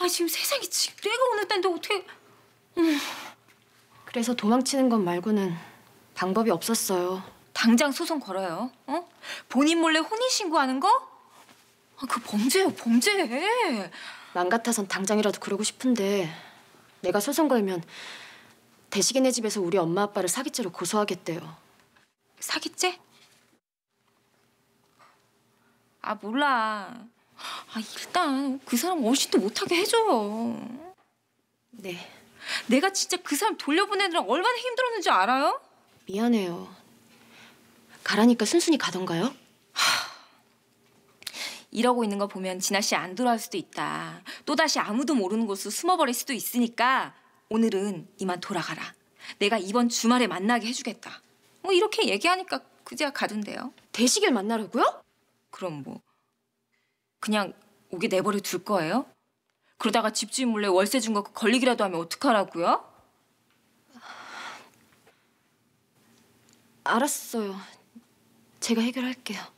아 지금 세상에 지금 내가 오늘 땐데 어떻게... 음. 그래서 도망치는 것 말고는 방법이 없었어요. 당장 소송 걸어요. 어? 본인 몰래 혼인신고하는 거? 아, 그 범죄예요, 범죄. 맘 같아선 당장이라도 그러고 싶은데 내가 소송 걸면 대식이네 집에서 우리 엄마 아빠를 사기죄로 고소하겠대요. 사기죄? 아 몰라. 아, 일단 그 사람 어시도 못하게 해줘 네. 내가 진짜 그 사람 돌려보내느라 얼마나 힘들었는지 알아요? 미안해요. 가라니까 순순히 가던가요? 이러고 있는 거 보면 진아 씨안 돌아올 수도 있다. 또다시 아무도 모르는 곳으로 숨어버릴 수도 있으니까 오늘은 이만 돌아가라. 내가 이번 주말에 만나게 해주겠다. 뭐 이렇게 얘기하니까 그제야 가던데요. 대식을 만나라고요? 그럼 뭐 그냥 오게 내버려 둘 거예요? 그러다가 집주인 몰래 월세 준 거 걸리기라도 하면 어떡하라고요? 알았어요. 제가 해결할게요.